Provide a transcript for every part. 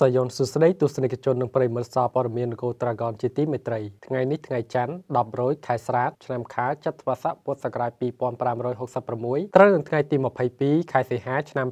សយនសុស្ដីទស្សនិកជននិងប្រិមត្តសារព័ត៌មាននគរត្រាហ្គនជាទីមេត្រីថ្ងៃនេះថ្ងៃច័ន្ទ10រោចខែស្រាតឆ្នាំខាចត្វាស័កពុទ្ធសករាជ2566ត្រូវនឹងថ្ងៃទី22ខែសីហាឆ្នាំ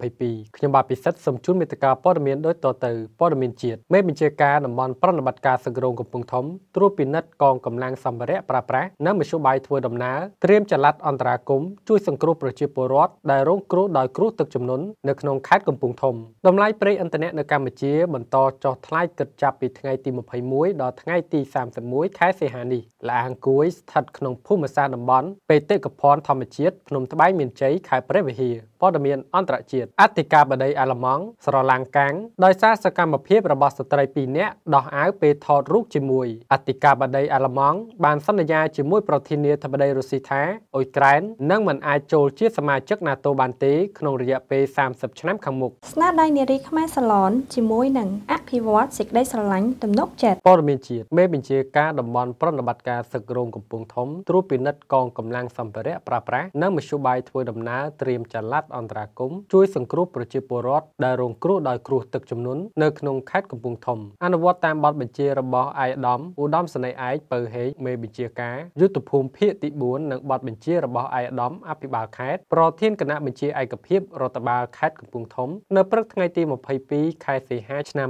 2022ខ្ញុំបាទពិសិដ្ឋសូមជូនមេត្តាព័ត៌មានដូចតទៅព័ត៌មានជាតិមេបញ្ជាការតំបន់ប្រតិបត្តិការសង្គ្រោះកំពង់ធំត្រួតពិនិត្យកងកម្លាំងសម្ភារៈប្រើប្រាស់និងមធ្យោបាយធ្វើដំណើរត្រៀមចល័តអន្តរាគមជួយសង្គ្រោះប្រជាពលរដ្ឋដែលរងគ្រោះដោយគ្រោះទឹកជំនន់នៅក្នុងខេត្តកំពង់ធំតម្លៃប្រេងឥន្ធនៈនៅកម្ពុជាកម្ពុជាបន្តចុះថ្លៃគិតចាប់ពីថ្ងៃទី21ដល់ថ្ងៃទី31ខែសីហានេះលាអាងគួយស្ថិតក្នុងភូមិសាស្ត្រតំបន់បេតិកភណ្ឌធម្មជាតិភ្នំត្បែងមានជ័យខេត្តព្រះវិហារព័ត៌មាន អន្តរជាតិអធិការបតីអាឡម៉ង់ស្រឡាំងកាំងដោយសារសកម្មភាពរបស់ស្ត្រីពីរនាក់ដោះអាវពេលថតរូបជាមួយអធិការបតីអាឡម៉ង់បានសន្យាជាមួយប្រធានាធិបតីរុស្ស៊ីថាអ៊ុយក្រែននឹងមិនអាចចូលជាសមាជិក NATO បានទេក្នុងរយៈពេល30ឆ្នាំខាងមុខស្នាដៃនារីខ្មែរសាឡនជាមួយនឹងអភិវឌ្ឍសេចក្តីស្រឡាញ់ទំនុកចិត្តព័ត៌មានជាតិមេបញ្ជាការតំបន់ប្រតិបត្តិការសឹករោងកំពង់ធំត្រួតពិនិត្យកងកម្លាំងសម្ភារៈប្រើប្រាស់និងមធ្យោបាយធ្វើដំណើរត្រៀមចល័តអន្តរាគមជួយសង្គ្រោះប្រជាពលរដ្ឋដែលរងគ្រោះដោយគ្រោះទឹកជំនន់នៅក្នុងខេត្តកំពង់ធំ អនុវត្តតាមបទបញ្ជារបស់អាយដាមឧត្តមសេនីយ៍ឯកពៅហេកមេបញ្ជាការយុទ្ធភូមិភាគទី4និងបទបញ្ជារបស់អាយដាមអភិបាលខេត្តប្រធានគណៈបញ្ជាឯកភាពរដ្ឋបាលខេត្តកំពង់ធំ នៅព្រឹកថ្ងៃទី22ខែសីហាឆ្នាំ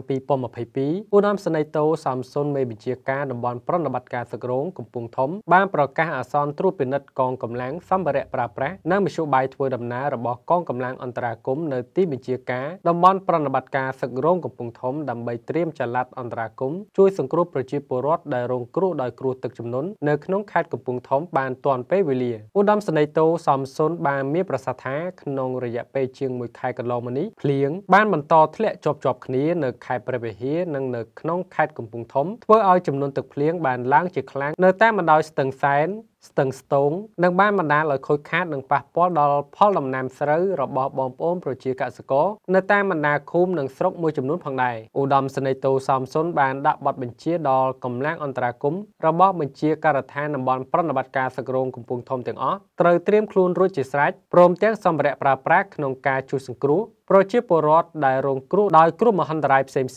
2022ឧត្តមសេនីយ៍តូសំសុនមេបញ្ជាការតំបន់ប្រតិបត្តិការសឹករងកំពង់ធំ បានប្រកាសអាសន្នត្រួតពិនិត្យកងកម្លាំងសម្ភារៈប្រើប្រាស់និងមធ្យោបាយធ្វើដំណើររបស់កងកម្លាំងអន្តរាគមនៅទីបញ្ជាការតំបន់ប្រតិបត្តិការសឹករងកំពង់ធំដើម្បីត្រៀមចល័តអន្តរាគមជួយសង្គ្រោះប្រជាពលរដ្ឋដែលរងគ្រោះដោយគ្រោះទឹកជំនន់នៅក្នុងខេត្តកំពង់ធំបានទាន់ពេលវេលាឧត្តមសេនីយ៍តូសំសុនបានមានប្រសាសន៍ថាក្នុងរយៈពេលជាង1ខែកន្លងមកនេះភ្លៀងបានបន្តធ្លាក់ជាប់ជាប់របគ្នានៅខេត្តព្រះវិហារនិងនៅក្នុងខេត្តកំពង់ធំធ្វើឲ្យចំនួនទឹកភ្លៀងបានឡើងជាខ្លាំងនៅតាមបណ្ដោយស្ទឹងសែនស្ទឹងស្ទងនិងបានបណ្ដាលឲ្យខូចខាត និងប៉ះពាល់ដល់ផលដំណាំ ស្រូវរបស់បងប្អូនប្រជាកសិករនៅតាមបណ្ដាឃុំនិងស្រុកមួយចំនួនផងដែរឧត្តមសេនីយ៍តូសំសុនបានដាក់បទបញ្ជាដល់កម្លាំងអន្តរាគមន៍របស់បញ្ជាការដ្ឋានតំបន់ប្រតិបត្តិការសឹករងកំពង់ធំទាំងអស់ត្រូវត្រៀមខ្លួនរួចជាស្រេចព្រមទាំងសម្ភារៈប្រើប្រាស់ក្នុងការជួយសង្គ្រោះប្រជាពលរដ្ឋដែលរងគ្រោះដោយគ្រោះមហន្តរាយផ្សេងៗ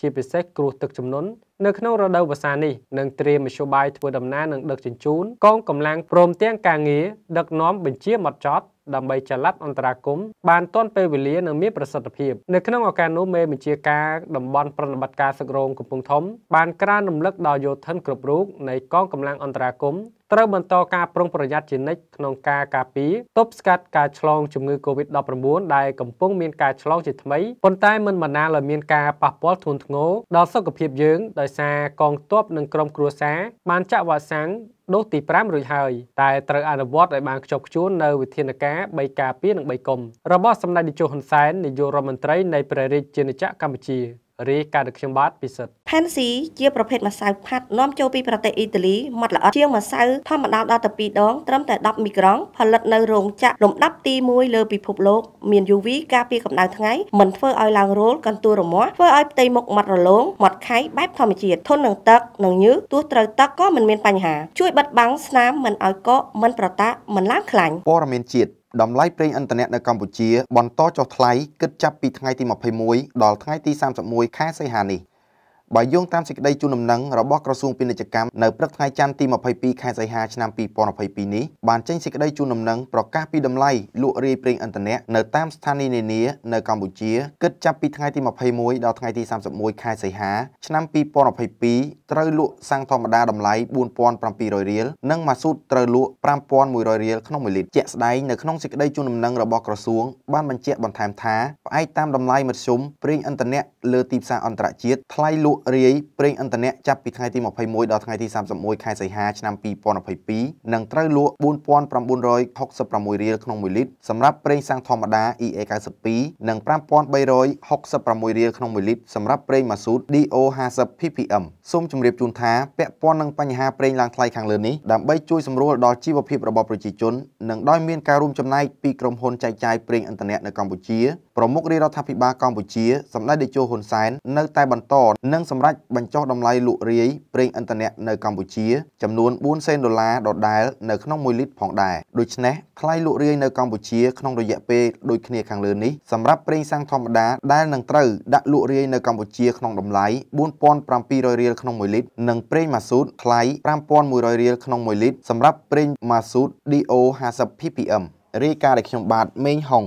ជាពិសេសគ្រោះទឹកជំនន់នៅក្នុងរដូវវស្សានេះនឹងត្រៀមមធ្យោបាយធ្វើដំណើរនិងដឹកជញ្ជូនកងកម្លាំងព្រមទាំងការងារដឹកនាំបញ្ជាមត់ចត់ដើម្បីចល័តអន្តរាគមបានទាន់ពេលវេលានិងមានប្រសិទ្ធភាពនៅក្នុងឱកាសនោះមេបញ្ជាការតំបន់ប្រតិបត្តិការសឹករងកំពង់ធំ បានក្រើនរំលឹកដល់យោធិនគ្រប់រូបនៃកងកម្លាំងអន្តរាគមត្រូវបន្តការប្រុងប្រយ័ត្នជានិច្ចក្នុងការការពារទប់ស្កាត់ការឆ្លងជំងឺ Covid-19 ដែលកំពុងមានការឆ្លងជាថ្មីប៉ុន្តែមិនបណ្ដាលឲ្យមានការប៉ះពាល់ធ្ងន់ធ្ងរដល់សុខភាពយើងដោយសារកងទ័ពនិងក្រុមគ្រួសារបានចាក់វ៉ាក់សាំងដូសទី5រួចហើយតែត្រូវអនុវត្តឲ្យបានខ្ជាប់ខ្ជួននៅវិធានការ3ការពារនិង3កុំរបស់សម្ដេចតេជោហ៊ុនសែននាយករដ្ឋមន្ត្រីនៃព្រះរាជាណាចក្រកម្ពុជារីកើតខ្ញុំបាទពិសិដ្ឋផានស៊ីជាប្រភេទម្សៅផាត់នាំចូលពីប្រទេសអ៊ីតាលីម៉ត់ល្អិតជាងម្សៅធម្មតាដល់ទៅ2ដង ត្រឹមតែ10មីក្រូផលិតនៅរោងចក្រលំដាប់ទី1លើពិភពលោក មាន UV ការពារកម្ដៅថ្ងៃមិនធ្វើឲ្យឡើងរោលកន្ទួលរមាស់ធ្វើឲ្យផ្ទៃមុខម៉ត់រលោងម៉ត់ខៃបែបធម្មជាតិធន់នឹងទឹកនិងញើសទោះត្រូវទឹកក៏មិនមានបញ្ហាជួយបិទបាំងស្នាមមិនឲ្យកកមិនប្រតាក់មិនឡើងខ្លាញ់ព័ត៌មានជាតិតម្លៃប្រេងឥន្ធនៈនៅកម្ពុជាបន្តចុះថ្លៃគិតចាប់ពីថ្ងៃទី21ដល់ថ្ងៃទី31ខែសីហានេះ។បើយោងតាមសេចក្តីជូនដំណឹងរបស់ក្រសួងពាណិជ្ជកម្មនៅព្រឹកថ្ងៃច័ន្ទទី22ខែសីហាឆ្នាំ2022នេះបានចេញសេចក្តីជូនដំណឹងប្រកាសពីតម្លៃលក់រាយប្រេងឥន្ធនៈនៅតាមស្ថានីយ៍នានានៅកម្ពុជាគិតចាប់ពីថ្ងៃទី21ដល់ថ្ងៃទី31ខែសីហាឆ្នាំ2022ត្រូវលក់សាំងធម្មតាតម្លៃ4700រៀលនិងម៉ាស៊ូតត្រូវលក់5100រៀលក្នុង1លីត្រជាក់ស្ដែងនៅក្នុងសេចក្តីជូនដំណឹងរបស់ក្រសួងបានបញ្ជាក់បន្ថែមថាផ្អែកតាមតម្លៃមធ្យមប្រេងឥន្ធនៈលើទីផ្សារអន្តរជាតិថ្លៃលក់រាយប្រេងឥន្ធនៈចាប់ពីថ្ងៃទី21ដល់ថ្ងៃទី31ខែសីហាឆ្នាំ2022និងត្រូវលក់4966រៀលក្នុង1លីត្រសម្រាប់ប្រេងសាំងធម្មតា EA92 និង5366រៀលក្នុង1លីត្រសម្រាប់ប្រេងម៉ាស៊ូត DO50 ppm សូមជម្រាបជូនថាពាក់ព័ន្ធនឹងបញ្ហាប្រេងឡើងថ្លៃខាងលើនេះដើម្បីជួយសម្រួលដល់ជីវភាពរបស់ប្រជាជននិងដោយមានការរួមចំណែកពីក្រុមហ៊ុនចែកចាយប្រេងឥន្ធនៈនៅកម្ពុជាប្រមុខរាជរដ្ឋាភិបាលកម្ពុជាសម្ដេចតេជោហ៊ុនសែននៅតែបន្តនិងសសម្រេចបញ្ចុះតម្លៃលក់រាយប្រេងឥន្ធនៈនៅកម្ពុជា ចំនួន4សេនដុល្លារដដែល នៅក្នុង1លីត្រផងដែរដូច្នេះថ្លៃលក់រាយនៅកម្ពុជា ក្នុងរយៈពេលដូចគ្នាខាងលើនេះសម្រាប់ប្រេងសាំងធម្មតាដែលនឹងត្រូវដាក់លក់រាយនៅកម្ពុជា ក្នុងតម្លៃ4700រៀលក្នុង1លីត្រនិងប្រេងម៉ាស៊ូតថ្លៃ5100រៀលក្នុង1លីត្រសម្រាប់ប្រេងម៉ាស៊ូត DO 50 ppm រាយការណ៍ដែលខ្ញុំបាទមេងហុង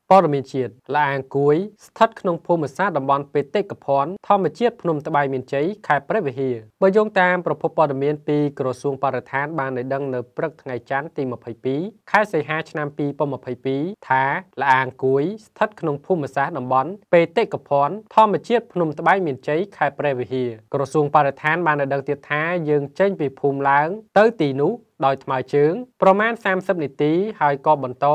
ព័ត៌មានជាតិលាអង្គួយ ស្ថិតក្នុងភូមិសាស្ត្រតំបន់បេតិកភណ្ឌធម្មជាតិភ្នំត្បៃមានជ័យខេត្តព្រះវិហារបើយោងតាមប្រភពព័ត៌មានពីក្រសួងបរិស្ថានបានឲ្យដឹងនៅព្រឹកថ្ងៃច័ន្ទទី22ខែសីហាឆ្នាំ2022ថា លាអង្គួយ ស្ថិតក្នុងភូមិសាស្ត្រតំបន់បេតិកភណ្ឌធម្មជាតិភ្នំត្បៃមានជ័យខេត្តព្រះវិហារក្រសួងបរិស្ថានបានឲ្យដឹងទៀតថាយើងចេញពីភូមិឡើងទៅទីនោះដោយថ្មើរជើង ប្រមាណ30នាទីហើយក៏បន្ត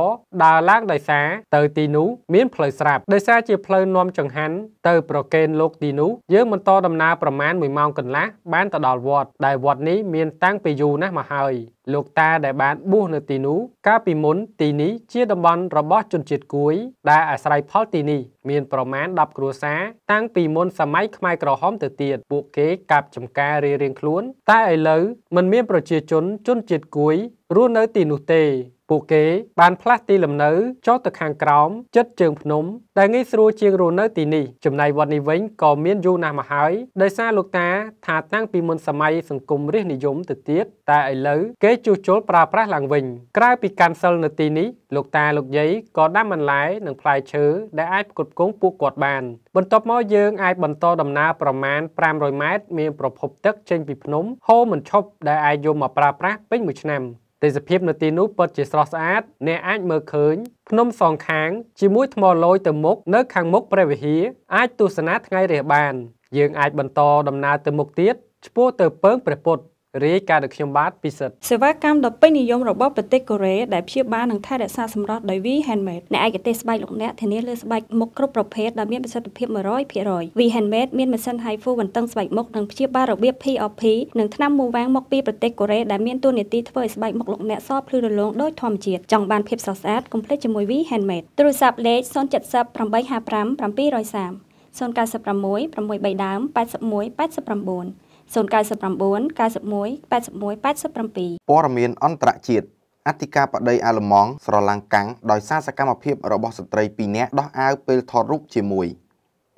ដើរឡើងដោយសារទៅ ទីនោះមានផ្លូវស្រាប់ដោយសារជាផ្លូវនាំចង្ហាន់ទៅ ប្រកេនលោកទីនោះយើងបន្តដំណើរប្រមាណ1ម៉ោងកន្លះបានទៅដល់វត្តដែលវត្តនេះមានតាំងពីយូរណាស់មកហើយលោកតាដែលបានបួសនៅទីនោះកាលពីមុនទីនេះជាតំបន់របស់ជនជាតិគួយដែលអាស្រ័យផលទីនេះមានប្រមាណ10គ្រួសារតាំងពីមុនសម័យខ្មែរក្រហមទៅទៀតពួកគេកាប់ចំការរៀងៗខ្លួន តែឥឡូវមិនមានប្រជាជនជនជាតិគួយរស់នៅទីនោះទេពួកគេបានផ្លាស់ទីលំនៅចុះទៅខាងក្រោមជិតជើងភ្នំដែលងាយស្រួលជាងរស់នៅទីនេះចំណែកវត្តនេះវិញក៏មានយូរណាស់មកហើយដោយសារលោកតាថាតាំងពីមុនសម័យសង្គមរាស្ត្រនិយមទៅទៀតតែឥឡូវគេជួសជុលប្រើប្រាស់ឡើងវិញក្រៅពីកាន់សិលនៅទីនេះលោកតាលោកយាយក៏ដាំបន្លែនិងផ្លែឈើដែលអាចផ្គត់ផ្គង់ពួកគាត់បាន បន្ទាប់មកយើងអាចបន្តដំណើរប្រមាណ500ម៉ែត្រមានប្រភពទឹកចេញពីភ្នំហូរមិនឈប់ដែលអាចយកមកប្រើប្រាស់ពេញមួយឆ្នាំទេសភាពនៅទីនោះពិតជាស្រស់ស្អាតអ្នកអាចមើលឃើញភ្នំសងខាងជាមួយថ្មលយទៅមុខនៅខាងមុខព្រះវិហារអាចទស្សនាថ្ងៃរះបាន យើងអាចបន្តដំណើរទៅមុខទៀតឆ្ពោះទៅពើងព្រះពុទ្ធរាយការណ៍ដោយខ្ញុំបាទពិសិដ្ឋសេវាកម្មដ៏ពេញនិយមរបស់ប្រទេសកូរ៉េដែលព្យាបាលនិងថែរក្សាសម្រស់ដោយ V Handmade អ្នកឯកទេសស្បែកលោកអ្នកធានាលើស្បែកមុខគ្រប់ប្រភេទដែលមានប្រសិទ្ធភាព100% V Handmade មានម៉ាស៊ីន HIFU បន្ទឹងស្បែកមុខនិងព្យាបាលរបៀប POP និងថ្នាំមូវ៉ាងមកពីប្រទេសកូរ៉េដែលមានតួនាទីធ្វើឲ្យស្បែកមុខលោកអ្នកសភ្លឺរលោងដោយធម្មជាតិចង់បានភាពស្រស់ស្អាតកុំភ្លេចជាមួយ V Handmade ទូរស័ព្ទលេខ070 855 730 096 603ដើម81 89 099 91 81 87ព័ត៌មានអន្តរជាតិអធិការបដីអាល្លឺម៉ង់ស្រឡាំងកាំងដោយសារសកម្មភាពរបស់ស្ត្រី2នាក់ដោះអាវពេលថតរូបជាមួយ។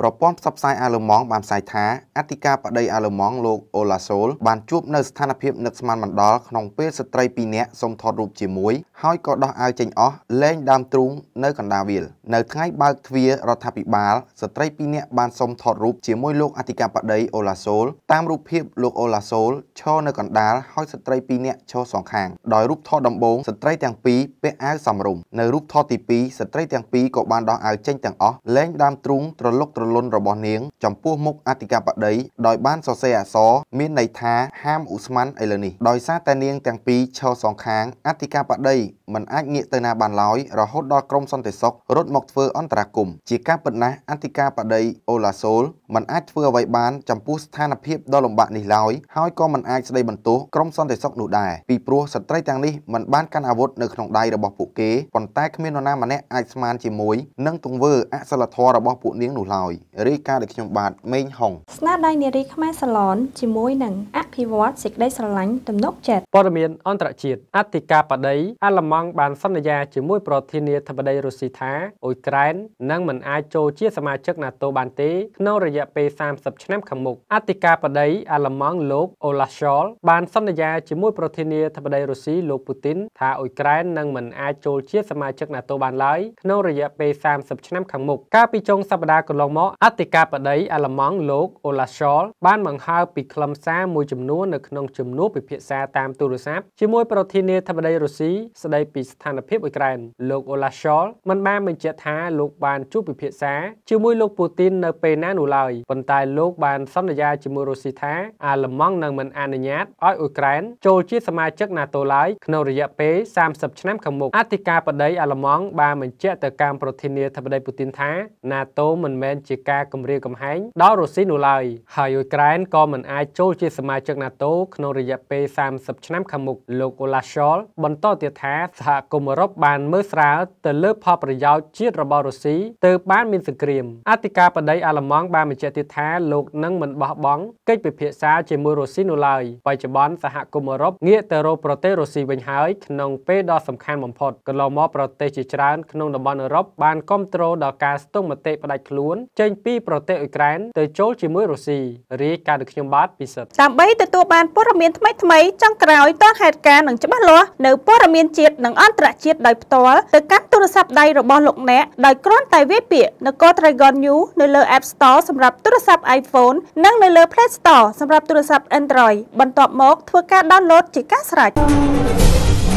ប្រព័ន្ធផ្សព្វផ្សាយអាឡឺម៉ង់បានផ្សាយថាអធិការបដីអាឡឺម៉ង់លោកអូឡាសូលបានជួបនៅស្ថានភាពនឹកស្មានមិនដល់ក្នុងពេលស្ត្រីពីរនាក់សូមថតរូបជាមួយហើយក៏ដោះអាវចេញអស់លែងដើមទ្រូងនៅកណ្ដាលវាលនៅថ្ងៃបើកទ្វាររដ្ឋាភិបាល ស្ត្រីពីរនាក់បានសូមថតរូបជាមួយលោកអធិការបដីអូឡាសូលតាមរូបភាពលោកអូឡាសូលឈរនៅកណ្ដាលហើយស្ត្រីពីរនាក់ឈរសងខាងដោយរូបថតដំបូងស្ត្រីទាំងពីរពាក់អាវសមរម្យនៅរូបថតទី2ស្ត្រីទាំងពីរក៏បានដោះអាវចេញទាំងអស់លែងដើមទ្រូងត្រលុកត្រលន់របស់នាងចំពោះមុខអធិកាបតីដោយបានសរសេរអក្សរមានន័យថាហាមឧស្ម័នឥឡូវនេះដោយសារតែនាងទាំងពីរឈរសងខាងអធិកាបតីមិនអាចងាកទៅណាបានឡើយរហូតដល់ក្រមសន្តិសុខរត់មកធ្វើអន្តរាគមជាការពិតណាស់អធិកាបតីអូឡាសូលមិនអាចធ្វើអ្វីបានចំពោះស្ថានភាពដ៏លំបាកនេះឡើយហើយក៏មិនអាចស្ដីបន្ទោសក្រមសន្តិសុខនោះដែរពីព្រោះស្ត្រីទាំងនេះមិនបានកាន់អាវុធនៅក្នុងដៃរបស់ពួកគេប៉ុន្តែគ្មាននរណាម្នាក់អាចស្មានជាមួយនឹងទង្វើអសិលធម៌របស់ពួកនាងនោះឡើយរាយការណ៍ដោយខ្ញុំបាទម៉េងហុងស្នាដៃនារីខ្មែរសាឡនជាមួយនឹងអភិវឌ្ឍសេចក្តីស្រឡាញ់ទំនុកចិត្តព័ត៌មានអន្តរជាតិអធិការបតីអាល្លឺម៉ង់បានសន្យាជាមួយប្រធានាធិបតីរុស្ស៊ីថាអ៊ុយក្រែននឹងមិនអាចចូលជាសមាជិក NATO បានទេក្នុងរយៈពេល30ឆ្នាំខាងមុខអធិការបតីអាល្លឺម៉ង់លោកអូឡាឈលបានសន្យាជាមួយប្រធានាធិបតីរុស្ស៊ីលោកពូទីនថាអ៊ុយក្រែននឹងមិនអាចចូលជាសមាជិក NATO បានឡើយក្នុងរយៈពេល30ឆ្នាំខាងមុខកាលពីចុងសប្តាហ៍កន្លងមកអធិការបតីអាល្លឺម៉ង់លោកអូឡាឈលបានបង្ហើបពីខ្លឹមសារមួយចំនួននួននៅក្នុងជំនួបពិភាក្សាតាមទូរស័ព្ទជាមួយប្រធានាធិបតីរុស្ស៊ីស្ដីពីស្ថានភាពអ៊ុយក្រែនលោកអូឡាឈលមិនបានបញ្ជាក់ថាលោកបានជួបពិភាក្សាជាមួយលោកពូទីននៅពេលណានោះឡើយប៉ុន្តែលោកបានសន្យាជាមួយរុស្ស៊ីថាអាល្លឺម៉ង់នឹងមិនអនុញ្ញាតឲ្យអ៊ុយក្រែនចូលជាសមាជិក NATO ឡើយក្នុងរយៈពេល30ឆ្នាំខាងមុខអធិការបតីអាល្លឺម៉ង់បានបញ្ជាក់ទៅកាន់ប្រធានាធិបតីពូទីនថា NATO មិនមែនជាការគម្រាមកំហែងដល់រុស្ស៊ីនោះឡើយហើយអ៊ុយក្រែនក៏មិនអាចចូលជាសមាជិកក NATO ក្នុងរយៈពេល30ឆ្នាំខាងមុខលោក Olaf Scholz បន្តទៀតថា សហគមន៍អឺរ៉ុបបានមើលស្រាលទៅលើផលប្រយោជន៍ជាតិរបស់រុស្ស៊ីទើបបានមានសង្គ្រាមអធិការបដីអាល្លឺម៉ង់បានបញ្ជាក់ទៀតថាលោកនឹងមិនបោះបង់កិច្ចពិភាក្សាជាមួយរុស្ស៊ីនោះឡើយបច្ចុប្បន្នសហគមន៍អឺរ៉ុបងាកទៅរកប្រទេសរុស្ស៊ីវិញហើយក្នុងពេលដ៏សំខាន់បំផុតកន្លងមកប្រទេសជាច្រើន ក្នុងតំបន់អឺរ៉ុបបានគ្រប់គ្រងដល់ការស្ទង់មតិផ្ដាច់ខ្លួន ចេញពីប្រទេសអ៊ុយក្រែនទៅចូលជាមួយរុស្ស៊ីរាយការណ៍ដោយខ្ញុំបាទពិសិដ្ឋតាមបីទទួលបានព័ត៌មានថ្មីៗចុងក្រោយទាន់ហេតុការណ៍និងច្បាស់លាស់នៅព័ត៌មានជាតិនិងអន្តរជាតិដោយផ្ទាល់ទៅកាន់ទូរស័ព្ទដៃរបស់លោកអ្នកដោយគ្រាន់តែវាយពាក្យនគរ Dragon News នៅលើ App Store សម្រាប់ទូរស័ព្ទ iPhone និង នៅលើ Play Store សម្រាប់ទូរស័ព្ទ Android បន្ទាប់មកធ្វើការ download ជាការស្រេច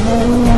thank you